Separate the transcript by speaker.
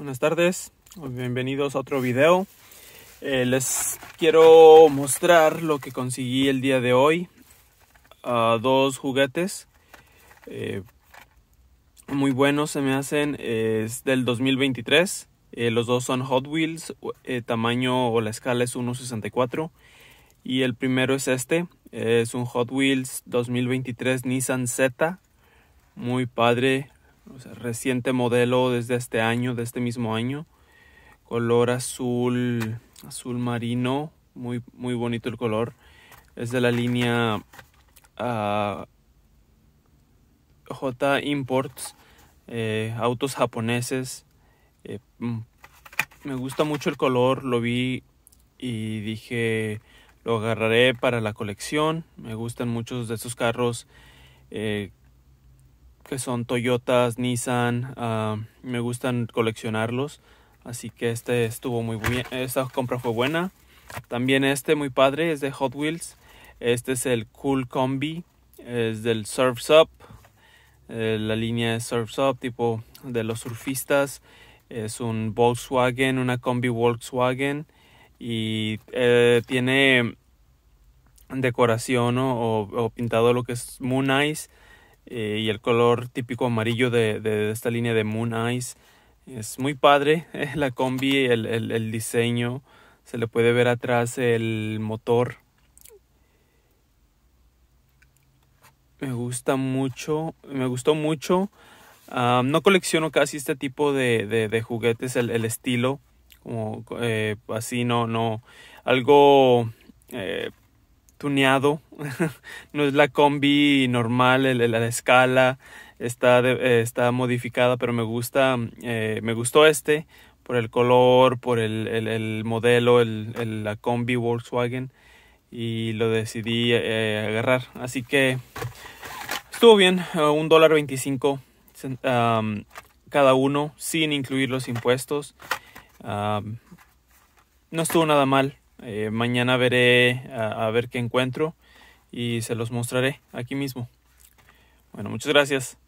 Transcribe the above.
Speaker 1: buenas tardes, bienvenidos a otro video. Eh, les quiero mostrar lo que conseguí el día de hoy. Ah, dos juguetes eh, muy buenos se me hacen, es del 2023. Eh, los dos son Hot Wheels, tamaño o la escala es 1.64. Y el primero es este, es un Hot Wheels 2023 Nissan Z. Muy padre, reciente modelo desde este año, de este mismo año, color azul, azul marino, muy, muy bonito el color, es de la línea ah, J Imports, eh, autos japoneses, eh, mm, me gusta mucho el color, lo vi y dije lo agarraré para la colección, me gustan muchos de esos carros. Eh, que son Toyotas, Nissan. Ah, me gustan coleccionarlos. Así que este estuvo muy bien. Esta compra fue buena. También este muy padre es de Hot Wheels. Este es el Cool Combi. Es del Surf's Up. Eh, la línea es Surf's Up, tipo de los surfistas. Es un Volkswagen, una combi Volkswagen. Y eh, tiene decoración o, o, pintado lo que es Moon Eyes eh, y el color típico amarillo de, esta línea de Moon Eyes. Es muy padre eh, la combi, el, el, diseño, se le puede ver atrás el motor. Me gusta mucho, me gustó mucho. Ah, no colecciono casi este tipo de, juguetes, el, estilo, como eh, así, no, no, algo tuneado, no es la combi normal, la escala está, eh, está modificada, pero me gusta, eh, me gustó este por el color, por el, modelo, la combi Volkswagen y lo decidí eh, agarrar. Así que estuvo bien, un dólar veinticinco cada uno sin incluir los impuestos. no estuvo nada mal. Eh, mañana veré a, a ver qué encuentro y se los mostraré aquí mismo. Bueno, muchas gracias.